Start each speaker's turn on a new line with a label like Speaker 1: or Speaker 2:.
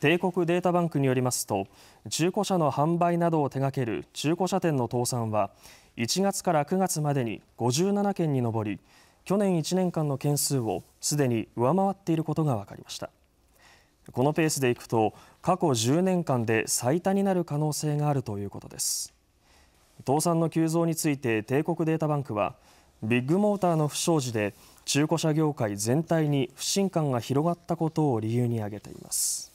Speaker 1: 帝国データバンクによりますと中古車の販売などを手掛ける中古車店の倒産は1月から9月までに57件に上り去年1年間の件数をすでに上回っていることが分かりましたこのペースでいくと過去10年間で最多になる可能性があるということです倒産の急増について帝国データバンクはビッグモーターの不祥事で中古車業界全体に不信感が広がったことを理由に挙げています